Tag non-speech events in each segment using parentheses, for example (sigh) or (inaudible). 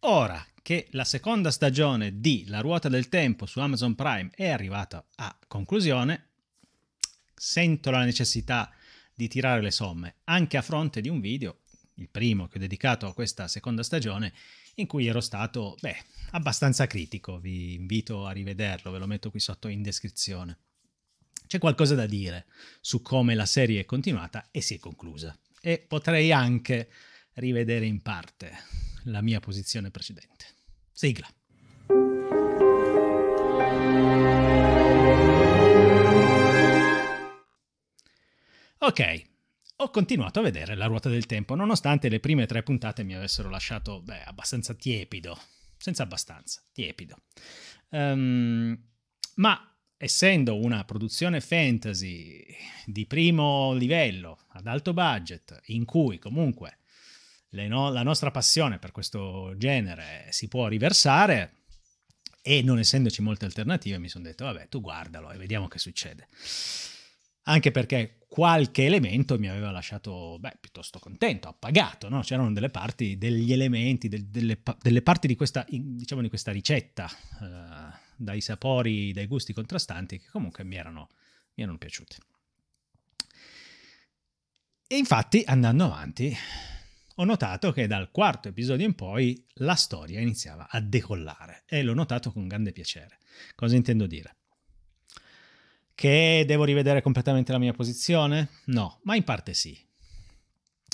Ora che la seconda stagione di La ruota del tempo su Amazon Prime è arrivata a conclusione, sento la necessità di tirare le somme, anche a fronte di un video, il primo che ho dedicato a questa seconda stagione, in cui ero stato, beh, abbastanza critico. Vi invito a rivederlo, ve lo metto qui sotto in descrizione. C'è qualcosa da dire su come la serie è continuata e si è conclusa. E potrei anche rivedere in parte la mia posizione precedente. Sigla. Ok, ho continuato a vedere la ruota del tempo, nonostante le prime tre puntate mi avessero lasciato, beh, abbastanza tiepido. Senza abbastanza, tiepido. Um, ma essendo una produzione fantasy di primo livello, ad alto budget, in cui comunque no- la nostra passione per questo genere si può riversare e non essendoci molte alternative mi sono detto vabbè tu guardalo e vediamo che succede. Anche perché qualche elemento mi aveva lasciato beh, piuttosto contento, appagato, no? c'erano delle parti, degli elementi, del, delle, delle, parti di questa, diciamo, di questa ricetta, eh, dai sapori, dai gusti contrastanti che comunque mi erano, mi erano piaciuti. E infatti andando avanti ho notato che dal quarto episodio in poi la storia iniziava a decollare e l'ho notato con grande piacere. Cosa intendo dire? Che devo rivedere completamente la mia posizione? No, ma in parte sì.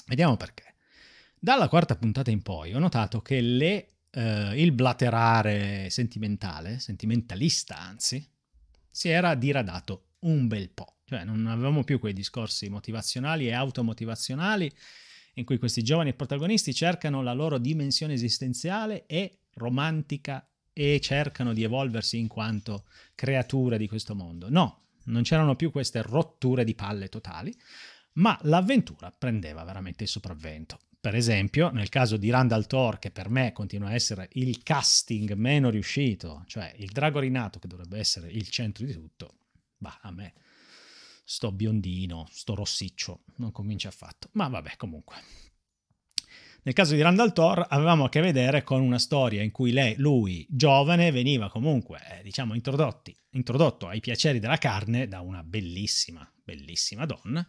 Vediamo perché. Dalla quarta puntata in poi ho notato che le, eh, il blaterare sentimentale, sentimentalista anzi, si era diradato un bel po'. Cioè non avevamo più quei discorsi motivazionali e automotivazionali in cui questi giovani protagonisti cercano la loro dimensione esistenziale e romantica e cercano di evolversi in quanto creature di questo mondo. No, non c'erano più queste rotture di palle totali, ma l'avventura prendeva veramente il sopravvento. Per esempio, nel caso di Randall Thor, che per me continua a essere il casting meno riuscito, cioè il drago rinato che dovrebbe essere il centro di tutto, bah, a me sto biondino, sto rossiccio, non convince affatto. Ma vabbè, comunque. Nel caso di Randall Thor avevamo a che vedere con una storia in cui lei, lui, giovane, veniva comunque, eh, diciamo, introdotto ai piaceri della carne da una bellissima, bellissima donna,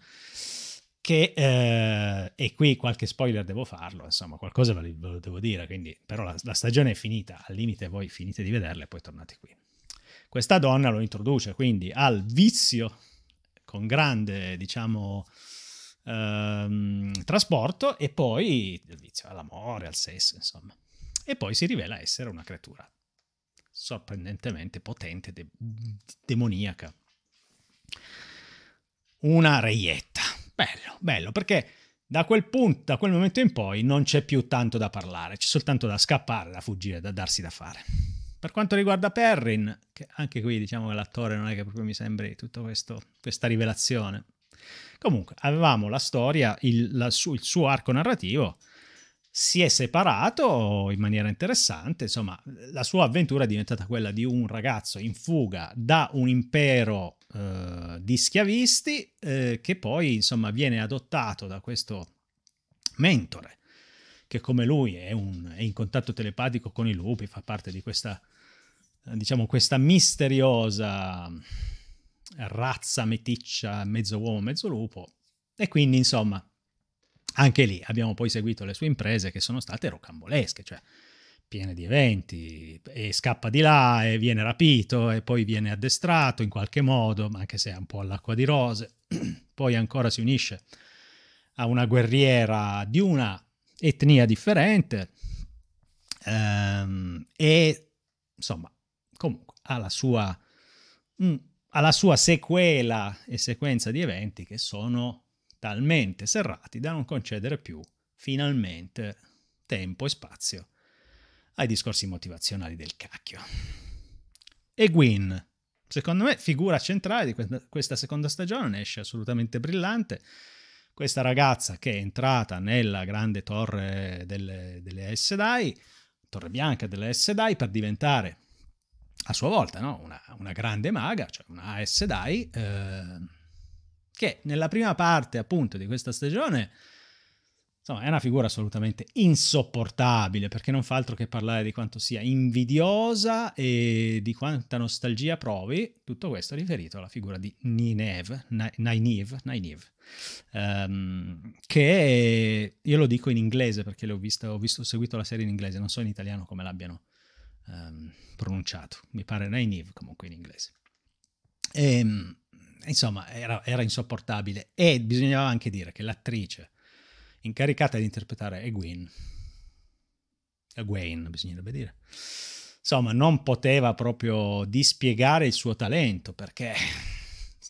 che, eh, e qui qualche spoiler devo farlo, insomma, qualcosa ve lo devo dire, quindi, però la, la stagione è finita, al limite voi finite di vederla e poi tornate qui. Questa donna lo introduce quindi al vizio con grande, diciamo, ehm, trasporto e poi il vizio all'amore, al sesso, insomma. E poi si rivela essere una creatura sorprendentemente potente, de- demoniaca. Una reietta. Bello, bello, perché da quel punto, da quel momento in poi non c'è più tanto da parlare, c'è soltanto da scappare, da fuggire, da darsi da fare. Per quanto riguarda Perrin, che anche qui diciamo che l'attore non è che proprio mi sembri tutta questa rivelazione. Comunque, avevamo la storia, il, la, il suo arco narrativo, si è separato in maniera interessante, insomma, la sua avventura è diventata quella di un ragazzo in fuga da un impero eh, di schiavisti eh, che poi, insomma, viene adottato da questo mentore che come lui è, un, è, in contatto telepatico con i lupi, fa parte di questa diciamo, questa misteriosa razza meticcia, mezzo uomo, mezzo lupo. E quindi, insomma, anche lì abbiamo poi seguito le sue imprese che sono state rocambolesche, cioè piene di eventi, e scappa di là, e viene rapito, e poi viene addestrato in qualche modo, anche se è un po' all'acqua di rose. (clears throat) poi ancora si unisce a una guerriera di una etnia differente, ehm, e insomma comunque alla sua, mh, mm, alla sua sequela e sequenza di eventi che sono talmente serrati da non concedere più finalmente tempo e spazio ai discorsi motivazionali del cacchio. E Gwyn, secondo me, figura centrale di questa, seconda stagione, ne esce assolutamente brillante. Questa ragazza che è entrata nella grande torre delle, delle Sedai, Torre Bianca delle Sedai, per diventare a sua volta no? una, una, grande maga, cioè una AS Dai, eh, che nella prima parte appunto di questa stagione insomma, è una figura assolutamente insopportabile perché non fa altro che parlare di quanto sia invidiosa e di quanta nostalgia provi. Tutto questo riferito alla figura di Nineve, Nineve, Nineve um, ehm, che io lo dico in inglese perché l'ho visto, ho visto, seguito la serie in inglese, non so in italiano come l'abbiano um, pronunciato, mi pare Nainiv comunque in inglese. E, ehm, insomma, era, era, insopportabile e bisognava anche dire che l'attrice incaricata di interpretare Egwin, Egwene bisognerebbe dire, insomma non poteva proprio dispiegare il suo talento perché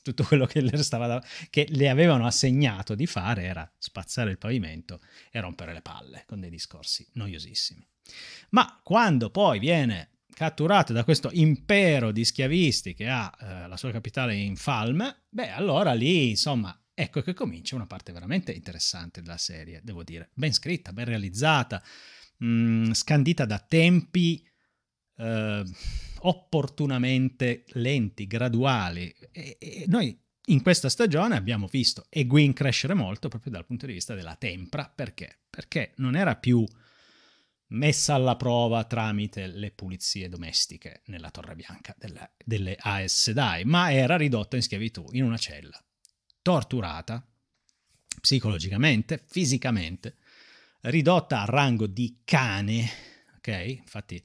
tutto quello che le, stava, che le avevano assegnato di fare era spazzare il pavimento e rompere le palle con dei discorsi noiosissimi. Ma quando poi viene catturato da questo impero di schiavisti che ha eh, la sua capitale in Falm, beh, allora lì, insomma, ecco che comincia una parte veramente interessante della serie, devo dire, ben scritta, ben realizzata, mh, mm, scandita da tempi eh, opportunamente lenti, graduali. E, e noi in questa stagione abbiamo visto Eguin crescere molto proprio dal punto di vista della tempra. Perché? Perché non era più messa alla prova tramite le pulizie domestiche nella Torre Bianca delle, delle AS Dai, ma era ridotta in schiavitù, in una cella, torturata psicologicamente, fisicamente, ridotta al rango di cane, ok? Infatti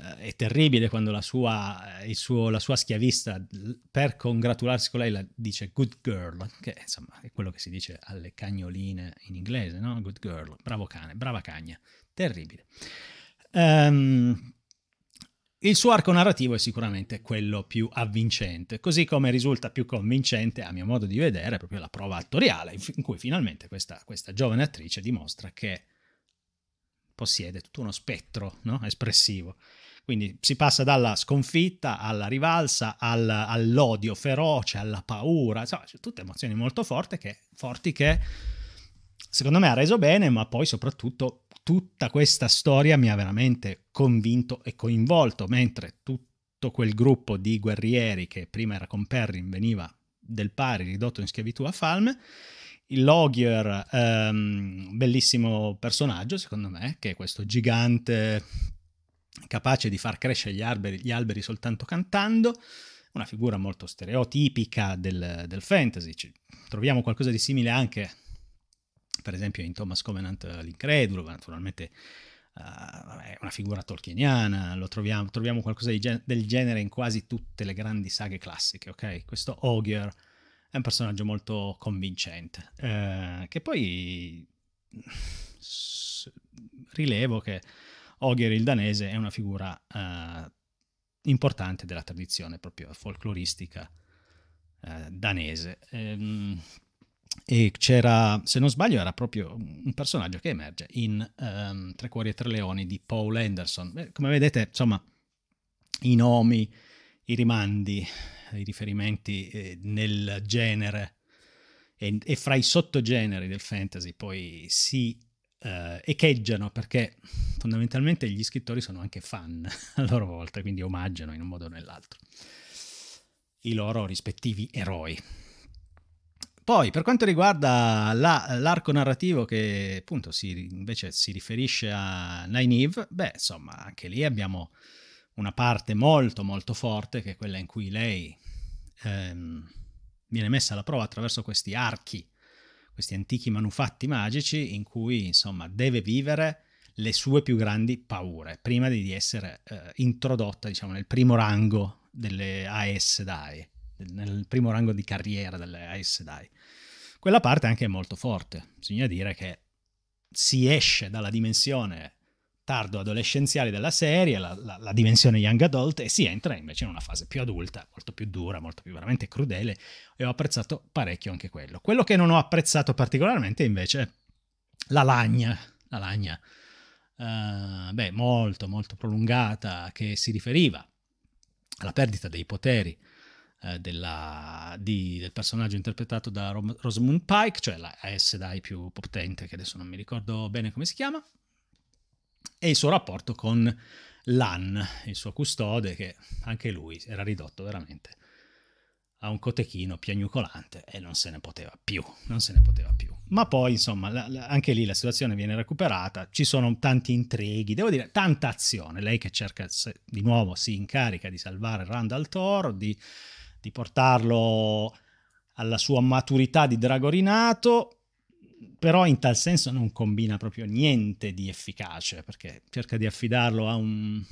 eh, è terribile quando la sua, eh, suo, la sua, schiavista, per congratularsi con lei, la dice good girl, che insomma è quello che si dice alle cagnoline in inglese, no? Good girl, bravo cane, brava cagna, terribile. Um, il suo arco narrativo è sicuramente quello più avvincente, così come risulta più convincente, a mio modo di vedere, proprio la prova attoriale, in cui finalmente questa, questa giovane attrice dimostra che possiede tutto uno spettro no? espressivo quindi si passa dalla sconfitta alla rivalsa, al, all'odio feroce, alla paura, insomma, cioè, tutte emozioni molto forti che, forti che secondo me ha reso bene, ma poi soprattutto tutta questa storia mi ha veramente convinto e coinvolto, mentre tutto quel gruppo di guerrieri che prima era con Perrin veniva del pari ridotto in schiavitù a Falm. Il Logier, ehm, bellissimo personaggio secondo me, che è questo gigante capace di far crescere gli alberi, gli alberi soltanto cantando, una figura molto stereotipica del, del fantasy. Ci troviamo qualcosa di simile anche, per esempio, in Thomas Covenant eh, l'Incredulo, naturalmente eh, è uh, una figura tolkieniana, troviamo, troviamo, qualcosa gen- del genere in quasi tutte le grandi saghe classiche, ok? Questo Ogier è un personaggio molto convincente, eh, che poi rilevo che Ogier il danese è una figura eh, importante della tradizione proprio folcloristica eh, danese. Ehm, e c'era, se non sbaglio, era proprio un personaggio che emerge in ehm, Tre cuori e tre leoni di Paul Anderson. Come vedete, insomma, i nomi, i rimandi, i riferimenti eh, nel genere e, e, fra i sottogeneri del fantasy poi si eh, echeggiano perché fondamentalmente gli scrittori sono anche fan (laughs) a loro volta, quindi omaggiano in un modo o nell'altro i loro rispettivi eroi. Poi, per quanto riguarda la, l'arco narrativo che appunto si, invece si riferisce a Nynaeve, beh, insomma, anche lì abbiamo una parte molto molto forte che è quella in cui lei ehm, viene messa alla prova attraverso questi archi questi antichi manufatti magici in cui insomma deve vivere le sue più grandi paure prima di essere eh, introdotta diciamo nel primo rango delle AS DAI, nel primo rango di carriera delle AS DAI. Quella parte anche è molto forte, bisogna dire che si esce dalla dimensione tardo adolescenziale della serie, la, la, la, dimensione young adult, e si entra invece in una fase più adulta, molto più dura, molto più veramente crudele, e ho apprezzato parecchio anche quello. Quello che non ho apprezzato particolarmente invece la lagna, la lagna, uh, beh, molto molto prolungata, che si riferiva alla perdita dei poteri eh, della, di, del personaggio interpretato da Rosamund Pike, cioè la S dai più potente, che adesso non mi ricordo bene come si chiama, e il suo rapporto con Lan, il suo custode, che anche lui era ridotto veramente a un cotechino piagnucolante e non se ne poteva più, non se ne poteva più. Ma poi, insomma, la, la, anche lì la situazione viene recuperata, ci sono tanti intrighi, devo dire, tanta azione. Lei che cerca, se, di nuovo, si incarica di salvare Randall Thor, di, di portarlo alla sua maturità di dragorinato, però in tal senso non combina proprio niente di efficace, perché cerca di affidarlo a un,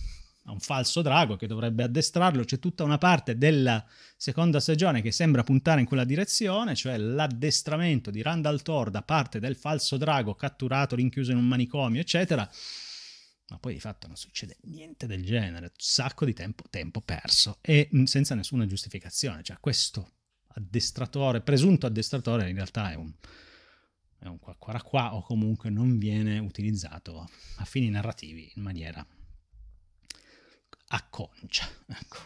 a un falso drago che dovrebbe addestrarlo, c'è tutta una parte della seconda stagione che sembra puntare in quella direzione, cioè l'addestramento di Randall Thor da parte del falso drago catturato, rinchiuso in un manicomio, eccetera, ma poi di fatto non succede niente del genere, un sacco di tempo, tempo perso e mm, senza nessuna giustificazione, cioè questo addestratore, presunto addestratore in realtà è un è un qua qua qua o comunque non viene utilizzato a fini narrativi in maniera acconcia. Ecco.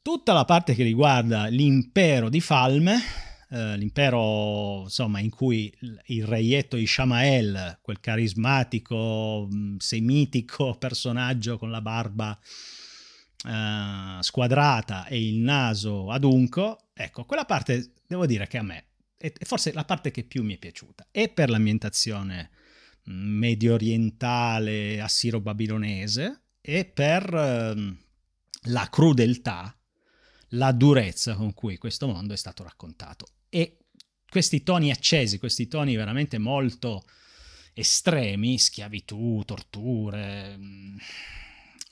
Tutta la parte che riguarda l'impero di Falme, eh, l'impero insomma in cui il reietto Ishamael, quel carismatico, semitico (laughs) personaggio con la barba eh, squadrata e il naso adunco, ecco, quella parte devo dire che a me è forse la parte che più mi è piaciuta, è per l'ambientazione mm, medio orientale assiro-babilonese, e per ehm, la crudeltà, la durezza con cui questo mondo è stato raccontato. E questi toni accesi, questi toni veramente molto estremi, schiavitù, torture, mm,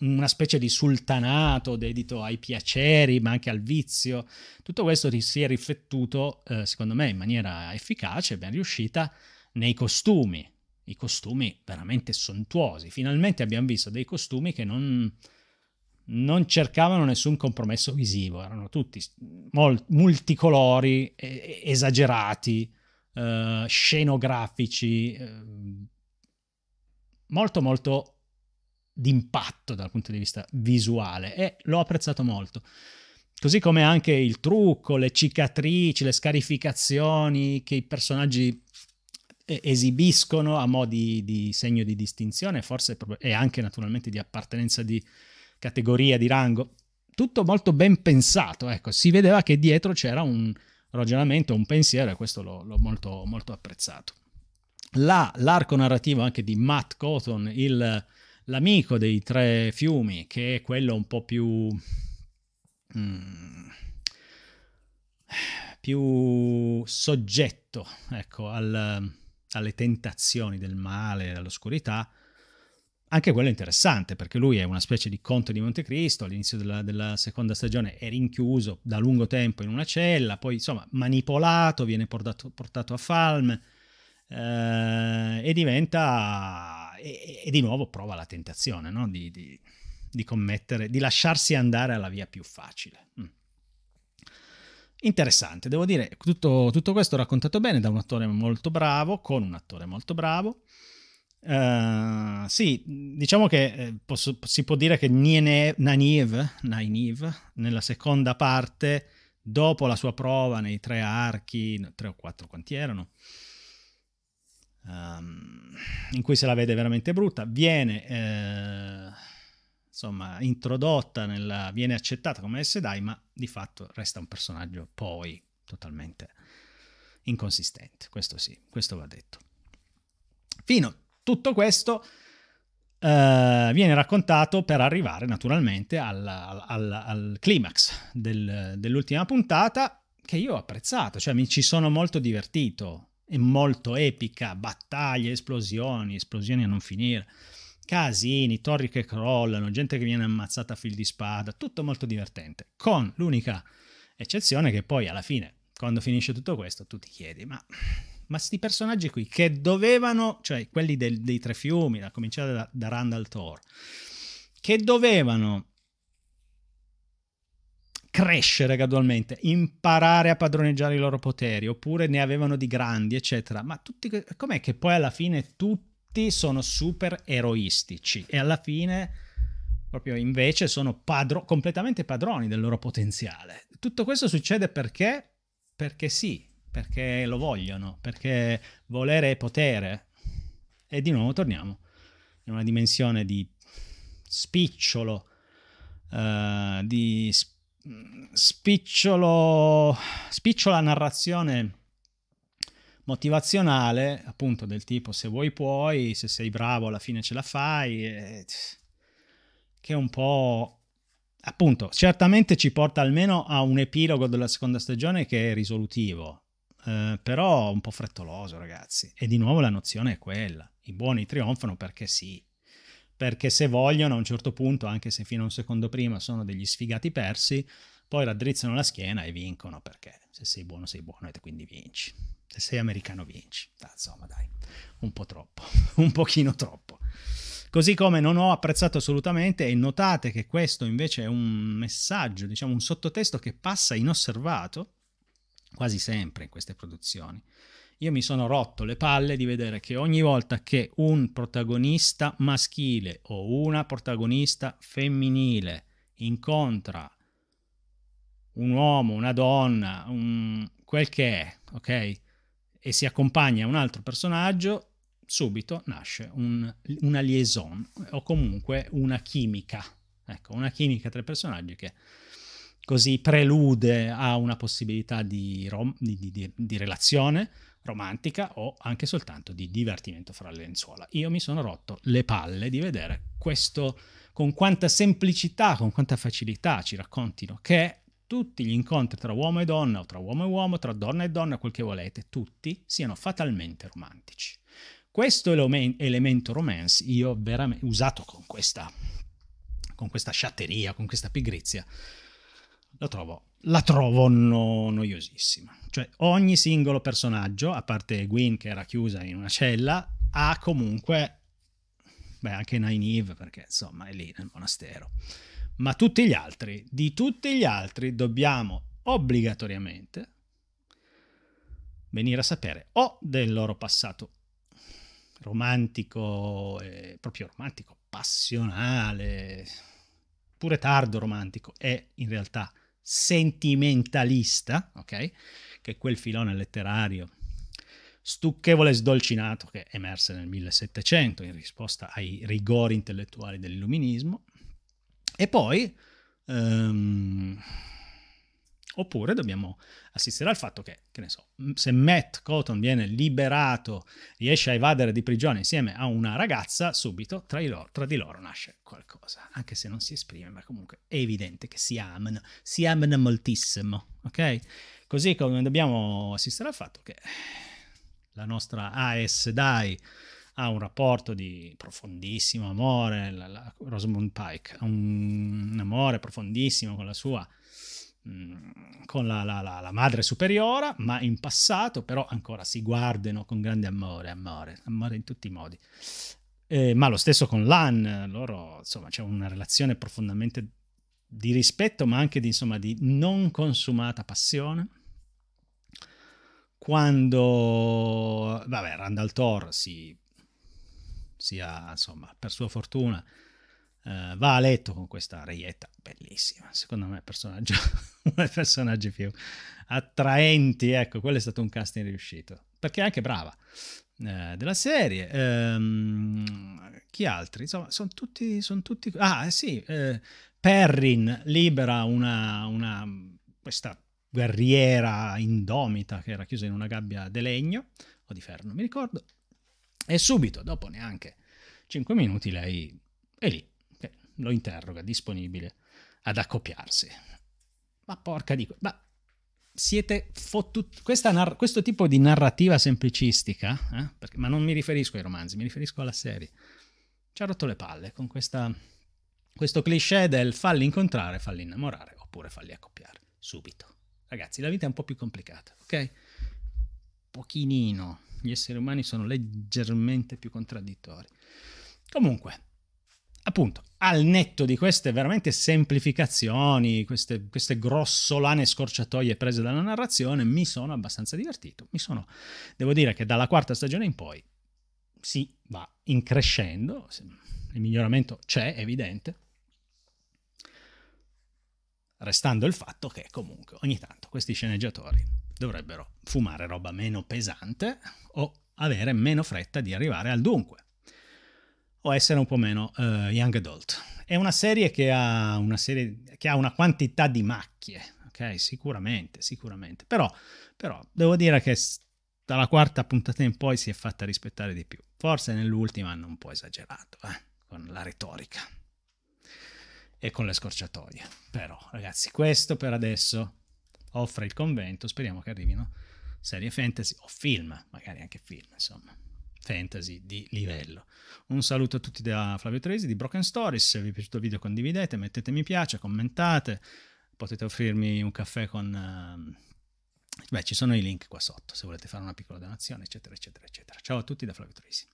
una specie di sultanato dedito ai piaceri ma anche al vizio. Tutto questo si è riflettuto, eh, secondo me, in maniera efficace e ben riuscita nei costumi. I costumi veramente sontuosi. Finalmente abbiamo visto dei costumi che non, non cercavano nessun compromesso visivo, erano tutti mol- multicolori, eh, esagerati, eh, scenografici, ehm, molto molto d'impatto dal punto di vista visuale e l'ho apprezzato molto. Così come anche il trucco, le cicatrici, le scarificazioni che i personaggi eh, esibiscono a modi di, segno di distinzione, forse e anche naturalmente di appartenenza di categoria, di rango. Tutto molto ben pensato, ecco, si vedeva che dietro c'era un ragionamento, un pensiero e questo l'ho, l'ho molto, molto apprezzato. La, l'arco narrativo anche di Matt Cotton, il L'amico dei tre fiumi, che è quello un po' più... Mm, più soggetto ecco, al, alle tentazioni del male, all'oscurità, anche quello è interessante perché lui è una specie di conte di Montecristo, all'inizio della, della, seconda stagione è rinchiuso da lungo tempo in una cella, poi insomma manipolato, viene portato, portato a Falme, eh, e diventa, e, e, di nuovo prova la tentazione no? di, di, di, commettere, di lasciarsi andare alla via più facile. Mm. Interessante, devo dire, tutto, tutto, questo raccontato bene da un attore molto bravo, con un attore molto bravo. Uh, sì, diciamo che eh, posso, si può dire che Nainiv, Nainiv, nella seconda parte, dopo la sua prova nei tre archi, tre o quattro quanti erano, in cui se la vede veramente brutta, viene eh, insomma introdotta, nella, viene accettata come Sedai, ma di fatto resta un personaggio poi totalmente inconsistente, questo sì, questo va detto. Fino a tutto questo eh, viene raccontato per arrivare naturalmente al, al, al climax del, dell'ultima puntata che io ho apprezzato, cioè mi ci sono molto divertito e molto epica, battaglie, esplosioni, esplosioni a non finire, casini, torri che crollano, gente che viene ammazzata a fil di spada, tutto molto divertente, con l'unica eccezione che poi alla fine, quando finisce tutto questo, tu ti chiedi, ma questi personaggi qui che dovevano, cioè quelli del, dei tre fiumi, a cominciare da, da Randall Thor, che dovevano crescere gradualmente, imparare a padroneggiare i loro poteri, oppure ne avevano di grandi, eccetera. Ma tutti, com'è che poi alla fine tutti sono super eroistici e alla fine proprio invece sono padro, completamente padroni del loro potenziale. Tutto questo succede perché? Perché sì, perché lo vogliono, perché volere è potere. E di nuovo torniamo in una dimensione di spicciolo, uh, di spicciolo spicciolo, spicciola narrazione motivazionale, appunto del tipo se vuoi puoi, se sei bravo alla fine ce la fai, eh, che è un po'... appunto, certamente ci porta almeno a un epilogo della seconda stagione che è risolutivo, eh, però un po' frettoloso ragazzi. E di nuovo la nozione è quella, i buoni trionfano perché sì perché se vogliono a un certo punto, anche se fino a un secondo prima sono degli sfigati persi, poi raddrizzano la schiena e vincono perché se sei buono sei buono e quindi vinci. Se sei americano vinci. Ah, insomma dai, un po' troppo, (laughs) un pochino troppo. Così come non ho apprezzato assolutamente e notate che questo invece è un messaggio, diciamo un sottotesto che passa inosservato quasi sempre in queste produzioni. Io mi sono rotto le palle di vedere che ogni volta che un protagonista maschile o una protagonista femminile incontra un uomo, una donna, un... quel che è, ok? E si accompagna a un altro personaggio, subito nasce un, una liaison o comunque una chimica. Ecco, una chimica tra i personaggi che così prelude a una possibilità di, rom, di, di, di relazione, romantica o anche soltanto di divertimento fra le lenzuola. Io mi sono rotto le palle di vedere questo con quanta semplicità, con quanta facilità ci raccontino che tutti gli incontri tra uomo e donna, o tra uomo e uomo, tra donna e donna, quel che volete, tutti siano fatalmente romantici. Questo elemento romance io veramente usato con questa, con questa sciatteria, con questa pigrizia, la trovo, la trovo no, noiosissima. Cioè ogni singolo personaggio, a parte Gwyn che era chiusa in una cella, ha comunque, beh anche Nynaeve perché insomma è lì nel monastero, ma tutti gli altri, di tutti gli altri dobbiamo obbligatoriamente venire a sapere o del loro passato romantico, eh, proprio romantico, passionale, pure tardo romantico, è in realtà sentimentalista, ok? Che è quel filone letterario stucchevole e sdolcinato che emerse nel 1700 in risposta ai rigori intellettuali dell'illuminismo. E poi... Um, Oppure dobbiamo assistere al fatto che, che ne so, se Matt Cotton viene liberato, riesce a evadere di prigione insieme a una ragazza, subito tra di, loro, tra di loro, nasce qualcosa, anche se non si esprime, ma comunque è evidente che si amano, si amano moltissimo, ok? Così come dobbiamo assistere al fatto che la nostra AS DAI ha un rapporto di profondissimo amore, la, la Rosamund Pike ha un, un amore profondissimo con la sua Mm, con la, la, la, la, madre superiora, ma in passato però ancora si guardano con grande amore, amore, amore in tutti i modi. Eh, ma lo stesso con Lan, loro insomma c'è una relazione profondamente di rispetto, ma anche di, insomma, di non consumata passione. Quando, vabbè, Randall Thor si, si ha, insomma, per sua fortuna, Uh, va a letto con questa reietta bellissima, secondo me personaggio, (laughs) uno dei personaggi più attraenti, ecco, quello è stato un casting riuscito, perché è anche brava eh, della serie. Um, chi altri? Insomma, sono tutti, son tutti... Ah, eh, sì, uh, Perrin libera una, una, questa guerriera indomita che era chiusa in una gabbia di legno o di ferro, non mi ricordo, e subito, dopo neanche 5 minuti, lei è lì lo interroga, disponibile ad accoppiarsi. Ma porca di... Ma siete fottuti... Nar... Questo tipo di narrativa semplicistica, eh? Perché... ma non mi riferisco ai romanzi, mi riferisco alla serie, ci ha rotto le palle con questa... questo cliché del falli incontrare, falli innamorare, oppure falli accoppiare, subito. Ragazzi, la vita è un po' più complicata, ok? Pochino. Gli esseri umani sono leggermente più contraddittori. Comunque, appunto, al netto di queste veramente semplificazioni, queste, queste, grossolane scorciatoie prese dalla narrazione, mi sono abbastanza divertito. Mi sono, devo dire che dalla quarta stagione in poi si va increscendo, il miglioramento c'è, è evidente, restando il fatto che comunque ogni tanto questi sceneggiatori dovrebbero fumare roba meno pesante o avere meno fretta di arrivare al dunque o essere un po' meno uh, young adult. È una serie che ha una, serie, che ha una quantità di macchie, ok? Sicuramente, sicuramente. Però, però devo dire che dalla quarta puntata in poi si è fatta rispettare di più. Forse nell'ultima hanno un po' esagerato, eh? Con la retorica e con le scorciatoie. Però, ragazzi, questo per adesso offre il convento. Speriamo che arrivino serie fantasy o film, magari anche film, insomma fantasy di livello. Un saluto a tutti da Flavio Tresi di Broken Stories, se vi è piaciuto il video condividete, mettete mi piace, commentate, potete offrirmi un caffè con... Ehm, beh, ci sono i link qua sotto se volete fare una piccola donazione, eccetera, eccetera, eccetera. Ciao a tutti da Flavio Tresi.